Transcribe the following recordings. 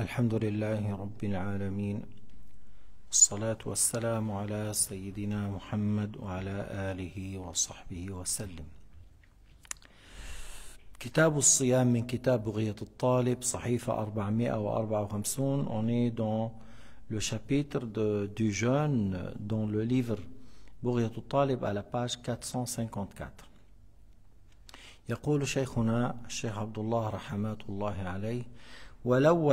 الحمد لله رب العالمين والصلاة والسلام على سيدنا محمد وعلى آله وصحبه وسلم كتاب الصيام من كتاب بغية الطالب صحيفة 454 On est dans le chapitre de, du jeûne dans le livre بغية الطالب على page 454 يقول شيخنا الشيخ عبد الله رحمات الله عليه Alors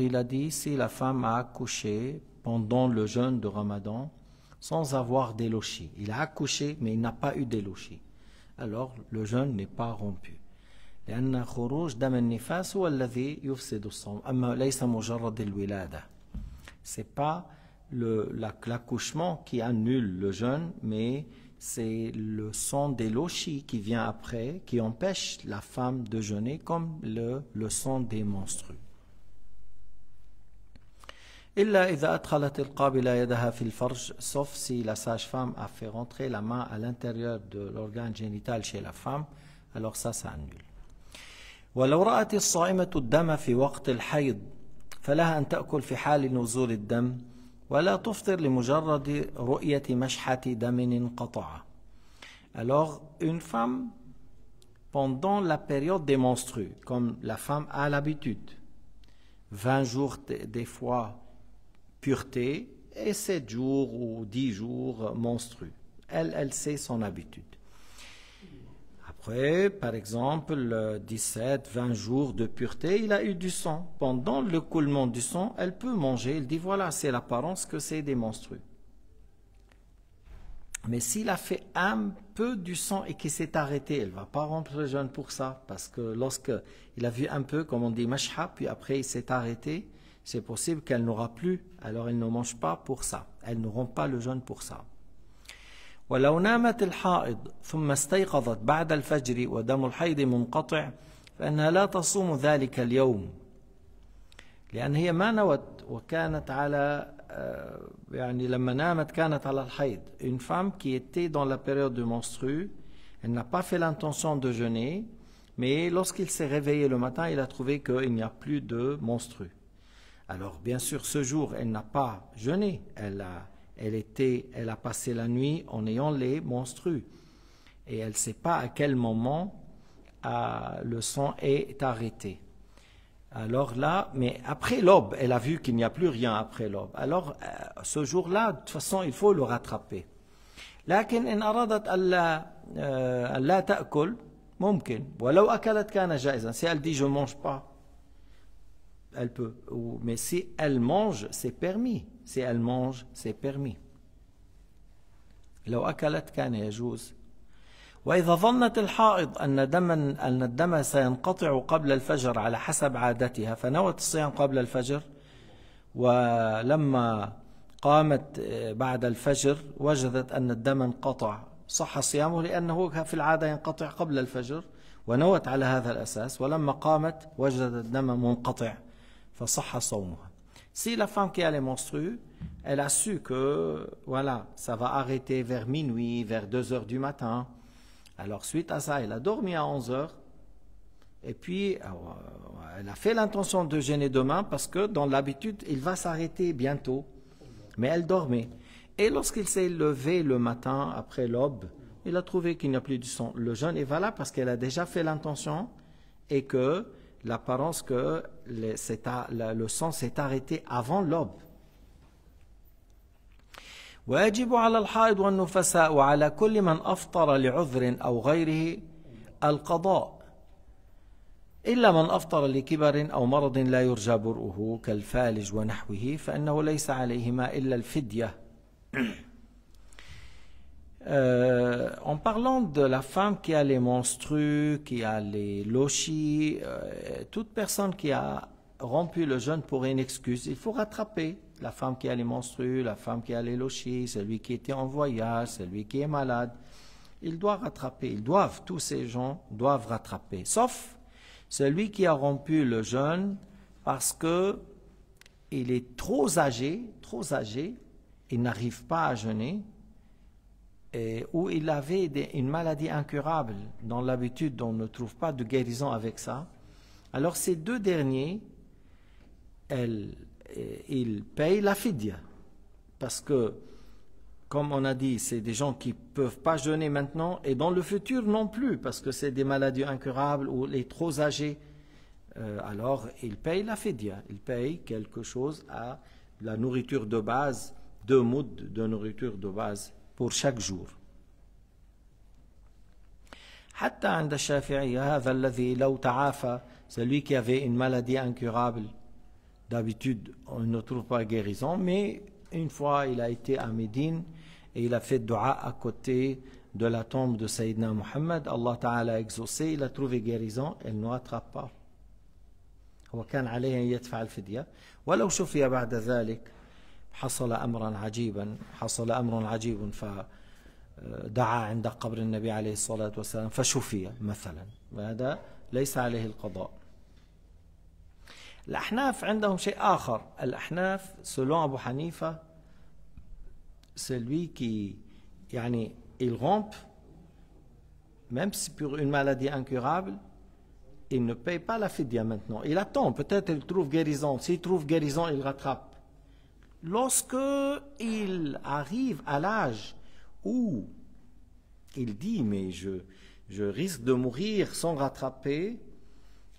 il a dit, si la femme a accouché pendant le jeûne de Ramadan sans avoir d'élochi, il a accouché mais il n'a pas eu d'élochi, alors le jeûne n'est pas rompu. لأن خروج دم النفاس هو c'est pas l'accouchement qui annule le jeûne mais c'est le son des lochis qui vient après, qui empêche la femme de jeûner, comme le, son des monstrues. sauf si la sage-femme a fait rentrer la main à l'intérieur de l'organe génital chez la femme, alors ça, ça annule. ولا تفطر لمجرد رؤية مشحة دم انقطع. Alors, une femme, pendant la période des menstrues, comme la femme a l'habitude, 20 jours des fois pureté et 7 jours ou 10 jours menstrues. Elle, elle sait son habitude. Après, par exemple, 17, 20 jours de pureté, il a eu du sang. Pendant le coulement du sang, elle peut manger. Il dit voilà, c'est l'apparence que c'est des monstrues. Mais s'il a fait un peu du sang et qu'il s'est arrêté, elle ne va pas rompre le jeûne pour ça. Parce que lorsqu'il il a vu un peu, comme on dit, mashha, puis après il s'est arrêté, c'est possible qu'elle n'aura plus. Alors elle ne mange pas pour ça. Elle ne rompt pas le jeûne pour ça une femme qui était dans la période de menstru elle n'a pas fait l'intention de jeûner mais lorsqu'il s'est réveillé le matin il a trouvé qu'il n'y a plus de menstru alors bien sûr ce jour elle n'a pas jeûné elle a elle, était, elle a passé la nuit en ayant les monstrues. Et elle ne sait pas à quel moment euh, le sang est arrêté. Alors là, mais après l'aube, elle a vu qu'il n'y a plus rien après l'aube. Alors, euh, ce jour-là, de toute façon, il faut le rattraper. لكن euh, si elle dit je ne mange pas elle peut mais si elle mange c'est permis si elle mange, c'est permis. لو أكلت كان يجوز وإذا ظنت الحائض أن دما أن الدم سينقطع قبل الفجر على حسب عادتها فنوت الصيام قبل الفجر ولما قامت آه، بعد الفجر وجدت أن الدم انقطع صح صيامه لأنه في العادة ينقطع قبل الفجر ونوت على هذا الأساس ولما قامت وجدت الدم منقطع فصح صومها Si la femme qui a les menstrues, elle a su que, voilà, ça va arrêter vers minuit, vers 2 heures du matin. Alors, suite à ça, elle a dormi à 11 heures. Et puis, euh, elle a fait l'intention de gêner demain parce que, dans l'habitude, il va s'arrêter bientôt. Mais elle dormait. Et lorsqu'il s'est levé le matin après l'aube, il a trouvé qu'il n'y a plus du son. Le jeûne est valable parce qu'elle a déjà fait l'intention et que l'apparence que les, à, la, le sang s'est arrêté avant l'aube. ويجب على الحائض والنفساء وعلى كل من أفطر لعذر أو غيره القضاء إلا من أفطر لكبر أو مرض لا يرجى برؤه كالفالج ونحوه فإنه ليس عليهما إلا الفدية Euh, en parlant de la femme qui a les menstrues, qui a les lochis, euh, toute personne qui a rompu le jeûne pour une excuse, il faut rattraper la femme qui a les menstrues, la femme qui a les lochis, celui qui était en voyage, celui qui est malade. Il doit rattraper, ils doivent, tous ces gens doivent rattraper, sauf celui qui a rompu le jeûne parce que il est trop âgé, trop âgé, il n'arrive pas à jeûner, où il avait une maladie incurable, dans l'habitude on ne trouve pas de guérison avec ça. Alors ces deux derniers, eh, ils payent la fidia parce que, comme on a dit, c'est des gens qui ne peuvent pas jeûner maintenant, et dans le futur non plus, parce que c'est des maladies incurables ou les trop âgés. Euh, alors ils payent la fidia. ils payent quelque chose à la nourriture de base, deux mouds de nourriture de base pour chaque jour. C'est lui celui qui avait une maladie incurable d'habitude on ne trouve pas guérison mais une fois il a été à Médine et il a fait dua à côté de la tombe de Sayyidina Muhammad Allah Ta'ala a exaucé il a trouvé guérison elle ne attrape pas وكان عليه أن يدفع الفدية ولو شفي بعد حصل أمرا عجيبا حصل أمر عجيب فدعا عند قبر النبي عليه الصلاة والسلام فشفي مثلا وهذا ليس عليه القضاء الأحناف عندهم شيء آخر الأحناف selon أبو حنيفة celui qui يعني il rompe même si pour une maladie incurable il ne paye pas la fidia maintenant il attend peut-être il trouve guérison s'il trouve guérison il rattrape lorsque il arrive à l'âge où il dit mais je, je risque de mourir sans rattraper,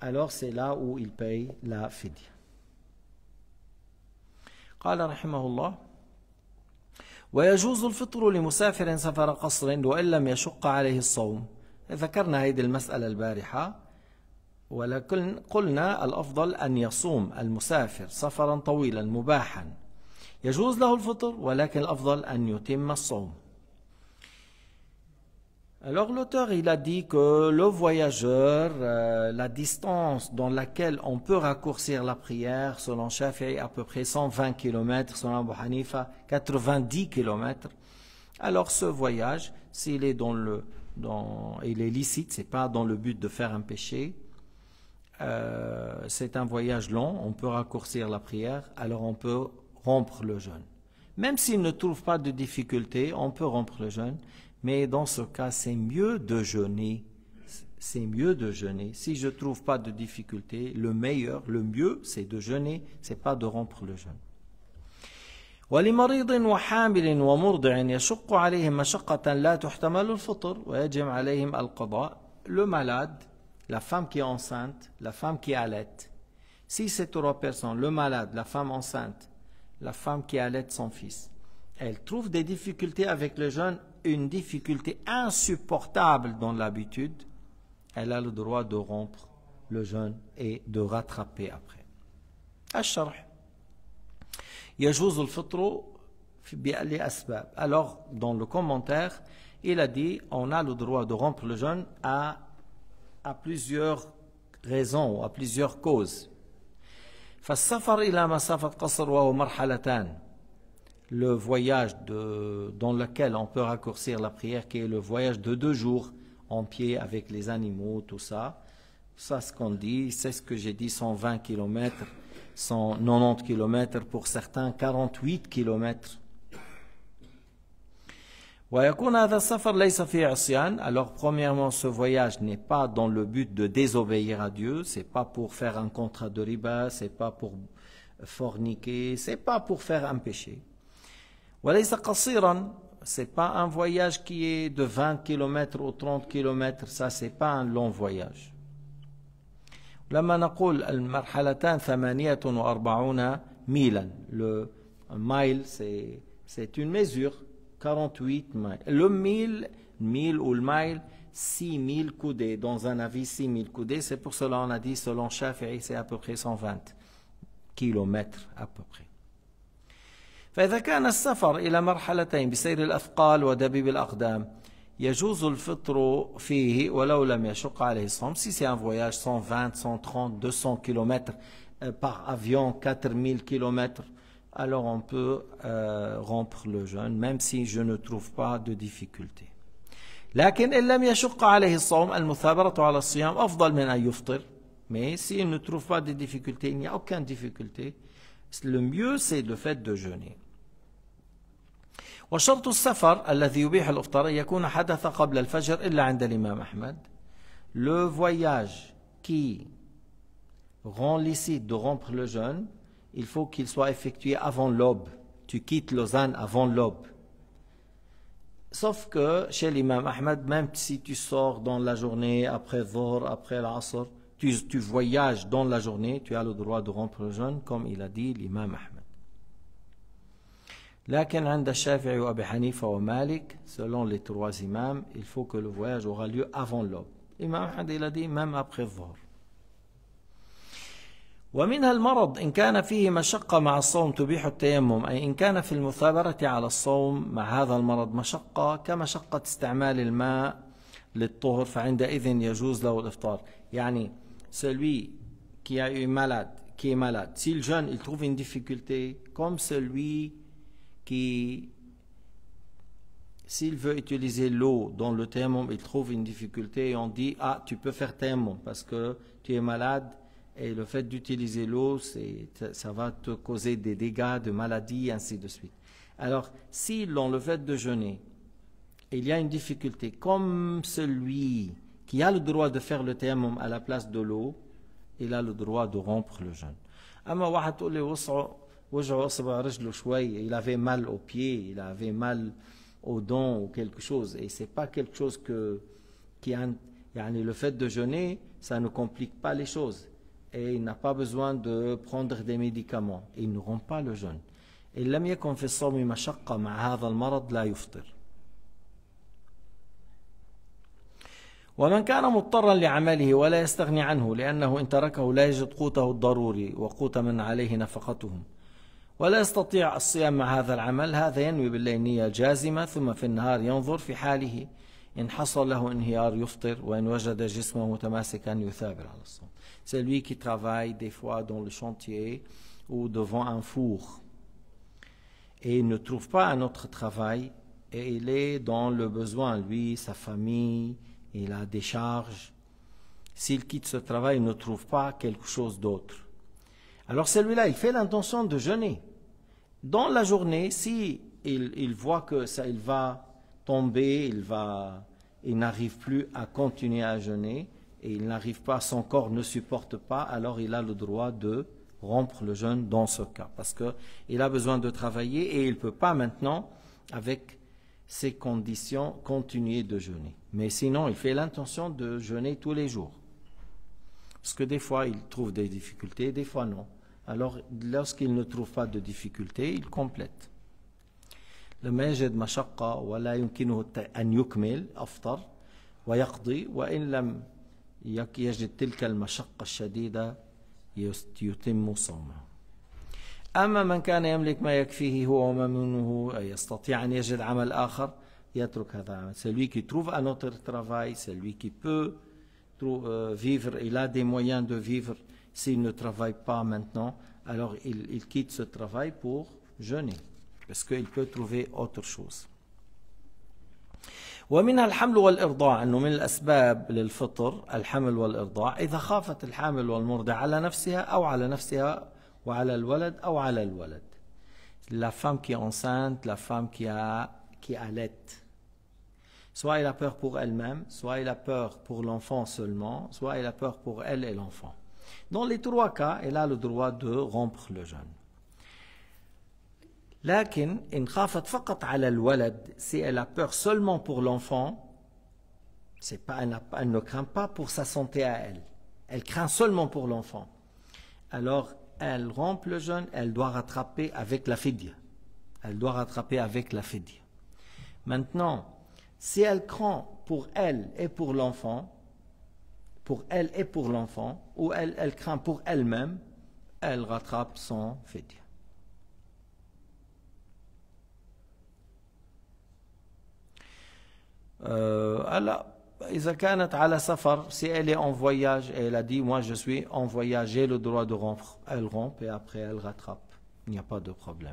alors c'est là où il paye la fidya. قال رحمه الله ويجوز الفطر لمسافر سفر قصر وإن لم يشق عليه الصوم ذكرنا هذه المسألة البارحة ولكن قلنا الأفضل أن يصوم المسافر سفرا طويلا مباحا Alors l'auteur, il a dit que le voyageur, euh, la distance dans laquelle on peut raccourcir la prière, selon Shafi'i, à peu près 120 km, selon Abu Hanifa, 90 km. Alors ce voyage, s'il est dans le, dans, il est licite, c'est pas dans le but de faire un péché. Euh, c'est un voyage long, on peut raccourcir la prière, alors on peut rompre le jeûne. Même s'il ne trouve pas de difficulté, on peut rompre le jeûne, mais dans ce cas, c'est mieux de jeûner. C'est mieux de jeûner. Si je ne trouve pas de difficulté, le meilleur, le mieux, c'est de jeûner, c'est pas de rompre le jeûne. le malade, la femme qui est enceinte, la femme qui allaite. Si cette trois personnes, le malade, la femme enceinte la femme qui allait son fils. Elle trouve des difficultés avec le jeune, une difficulté insupportable dans l'habitude. Elle a le droit de rompre le jeûne et de rattraper après. Alors, dans le commentaire, il a dit on a le droit de rompre le jeûne à, à plusieurs raisons, à plusieurs causes. Le voyage de, dans lequel on peut raccourcir la prière, qui est le voyage de deux jours en pied avec les animaux, tout ça. Ça, ce qu'on dit, c'est ce que j'ai dit, 120 km, 190 km pour certains, 48 km alors, premièrement, ce voyage n'est pas dans le but de désobéir à Dieu, c'est pas pour faire un contrat de riba, c'est pas pour forniquer, c'est pas pour faire un péché. C'est pas un voyage qui est de 20 km ou 30 km, ça c'est pas un long voyage. le mile c'est une mesure 48 miles. Le mille, mille ou le mile, 6000 coudées, dans un avis 6000 coudées, c'est pour cela on a dit selon Shafi'i c'est à peu près 120 kilomètres à peu près. فإذا كان السفر إلى مرحلتين بسير الأثقال ودبيب الأقدام يجوز الفطر فيه ولو لم يشق عليه الصوم si c'est un voyage 120, 130, 200 km par avion 4000 km alors on peut euh, rompre le jeûne, même si je ne trouve pas de difficulté. Mais s'il ne trouve pas de difficulté, il n'y a aucune difficulté, le mieux c'est le fait de jeûner. Le voyage qui rend licite de rompre le jeûne il faut qu'il soit effectué avant l'aube. Tu quittes Lausanne avant l'aube. Sauf que chez l'imam Ahmed, même si tu sors dans la journée, après Dhor, après l'Asr, tu, tu voyages dans la journée, tu as le droit de rompre le jeûne, comme il a dit l'imam Ahmed. عند الشافعي وابي selon les trois imams il faut que le voyage aura lieu avant l'aube l'imam Ahmed il a dit même après Dhor ومنها المرض إن كان فيه مشقة مع الصوم تبيح التيمم أي إن كان في المثابرة على الصوم مع هذا المرض مشقة كمشقة استعمال الماء للطهر فعندئذ يجوز له الإفطار يعني celui qui a eu malade qui est malade s'il jeûne il trouve une difficulté comme celui qui S'il veut utiliser l'eau dans le thermum, il trouve une difficulté et on dit Ah, tu peux faire thermum parce que tu es malade Et le fait d'utiliser l'eau, ça va te causer des dégâts, des maladies, ainsi de suite. Alors, si l'on le fait de jeûner, il y a une difficulté. Comme celui qui a le droit de faire le théâme à la place de l'eau, il a le droit de rompre le jeûne. Il avait mal aux pieds, il avait mal aux dents ou quelque chose. Et n'est pas quelque chose que, qui le fait de jeûner, ça ne complique pas les choses. et il n'a pas besoin de prendre des médicaments il ne rompt pas le jeûne إن لم يكن في الصوم مشقة مع هذا المرض لا يفطر ومن كان مضطرا لعمله ولا يستغني عنه لأنه إن تركه لا يجد قوته الضروري وقوت من عليه نفقتهم ولا يستطيع الصيام مع هذا العمل هذا ينوي بالليل نية جازمة ثم في النهار ينظر في حاله C'est lui qui travaille des fois dans le chantier ou devant un four et il ne trouve pas un autre travail et il est dans le besoin, lui, sa famille, il a des charges. S'il quitte ce travail, il ne trouve pas quelque chose d'autre. Alors celui-là, il fait l'intention de jeûner. Dans la journée, si il voit que ça, il va tomber, il va, il n'arrive plus à continuer à jeûner et il n'arrive pas, son corps ne supporte pas, alors il a le droit de rompre le jeûne dans ce cas, parce qu'il a besoin de travailler et il ne peut pas maintenant, avec ces conditions, continuer de jeûner. Mais sinon, il fait l'intention de jeûner tous les jours. Parce que des fois, il trouve des difficultés, des fois non. Alors, lorsqu'il ne trouve pas de difficultés, il complète. لما يجد مشقة ولا يمكنه أن يكمل أفطر ويقضي وإن لم يجد تلك المشقة الشديدة يتم صومه أما من كان يملك ما يكفيه هو وممنه أي يستطيع أن يجد عمل آخر يترك هذا العمل celui qui trouve un autre travail celui qui peut vivre il a des moyens de vivre s'il ne travaille pas maintenant alors il, il quitte ce travail pour jeûner parce qu'il peut trouver autre chose ومنها الحمل والإرضاع أنه من الأسباب للفطر الحمل والإرضاع إذا خافت الحامل والمرضع على نفسها أو على نفسها وعلى الولد أو على الولد la femme qui est enceinte, la femme qui, a, qui allait. Soit elle a peur pour elle-même, soit elle a peur pour l'enfant seulement, soit elle a peur pour elle et l'enfant. Dans les trois cas, elle a le droit de rompre le jeûne si elle a peur seulement pour l'enfant c'est pas elle, ne craint pas pour sa santé à elle elle craint seulement pour l'enfant alors elle rompt le jeûne elle doit rattraper avec la fidya elle doit rattraper avec la fidya maintenant si elle craint pour elle et pour l'enfant pour elle et pour l'enfant, ou elle, craint pour elle-même, elle rattrape son fédia هلا euh, إذا كانت على سفر سي الي اون فواياج voyage et دي موا جو سوي اون suis en voyage j'ai le droit de rompre elle rompt et après elle rattrape il n'y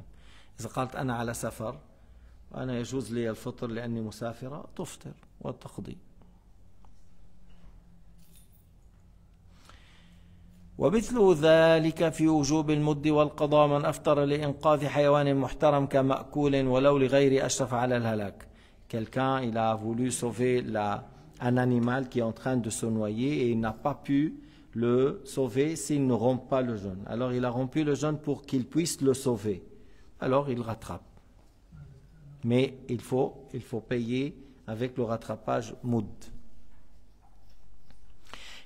إذا قالت أنا على سفر أنا يجوز لي الفطر لأني مسافرة تفطر وتقضي ومثل ذلك في وجوب المد والقضاء من أفطر لإنقاذ حيوان محترم كمأكول ولو لغير أشرف على الهلاك Quelqu'un, il a voulu sauver un animal qui est en train de se noyer et il n'a pas pu le sauver s'il ne rompt pas le jeûne. Alors il a rompu le jeûne pour qu'il puisse le sauver. Alors il rattrape. Mais il faut, il faut payer avec le rattrapage moud.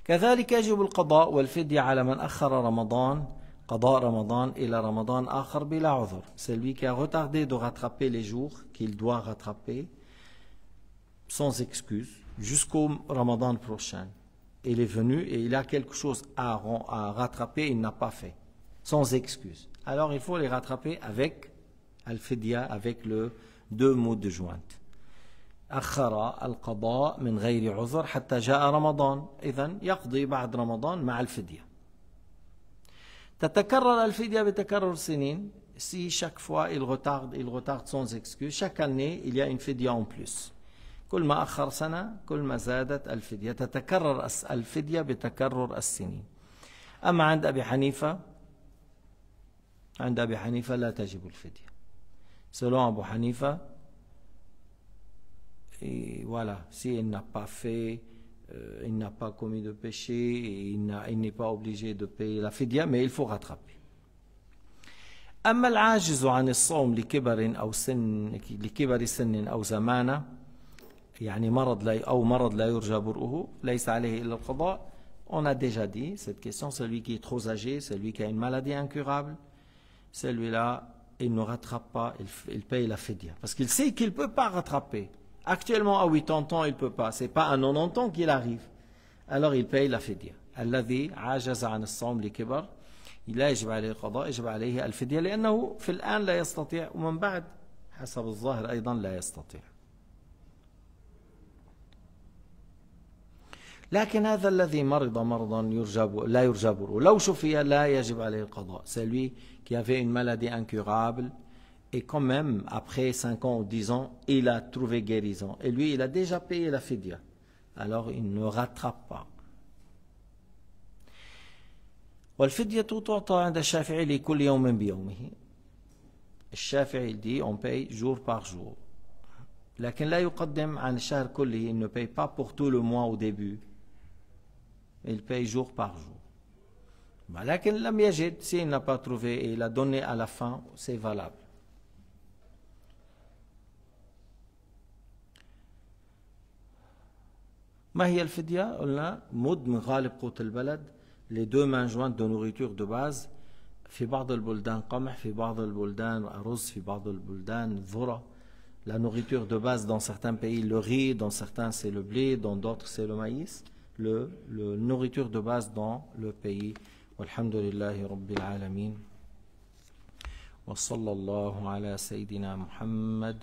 C'est lui celui qui a retardé de rattraper les jours qu'il doit rattraper sans excuse jusqu'au Ramadan prochain. Il est venu et il a quelque chose à, rattraper, il n'a pas fait, sans excuse. Alors il faut les rattraper avec al-fidya, avec le deux mots de jointe. أخر القضاء من غير عذر حتى جاء ramadan إذا يقضي بعد رمضان مع الفدية تتكرر الفدية بتكرر سنين si chaque fois il retarde, il retarde sans excuse, chaque année il y a une fidia en plus. كل ما أخر سنة كل ما زادت الفدية تتكرر الفدية بتكرر السنين أما عند أبي حنيفة عند أبي حنيفة لا تجب الفدية سلوان أبو حنيفة et voilà si elle n'a pas fait euh, il n'a pas commis de péché il n'est pas obligé de payer la fidya mais il faut rattraper أما العاجز عن الصوم لكبر أو سن لكبر سن أو زمانة يعني مرض لا أو مرض لا يرجى برؤه ليس عليه إلا القضاء On a déjà dit cette question, celui qui est trop âgé, celui qui a une maladie incurable, celui-là, il ne rattrape pas, il, il paye la fidia. Parce qu'il sait qu'il peut pas rattraper. Actuellement, à 80 ans, il peut pas. c'est pas à 90 ans qu'il arrive. Alors, il paye la fidia. الذي عاجز عن الصوم لكبر لا يجب عليه القضاء يجب عليه الفدية لأنه في الآن لا يستطيع ومن بعد حسب الظاهر أيضا لا يستطيع لكن هذا celui qui avait une maladie incurable et quand même après 5 ans ou 10 ans il a trouvé guérison et lui il a déjà payé la fidya alors il ne rattrape pas والفدية تعطى عند الشافعي لكل يوم بيومه الشافعي dit on paye jour par jour لكن il ne paye pas pour tout le mois au début il paye jour par jour. S'il n'a pas trouvé et il a donné à la fin, c'est valable. al on a al-Balad, les deux mains jointes de nourriture de base. la nourriture de base dans certains pays le riz dans certains c'est le blé dans d'autres c'est le maïs le, le, nourriture de base dans le pays. Alhamdulillah Rabbil Alamin. Wa sallallahu ala Sayyidina Muhammad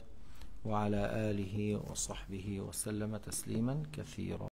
wa ala alihi wa sahbihi wa sallama tasliman kathira.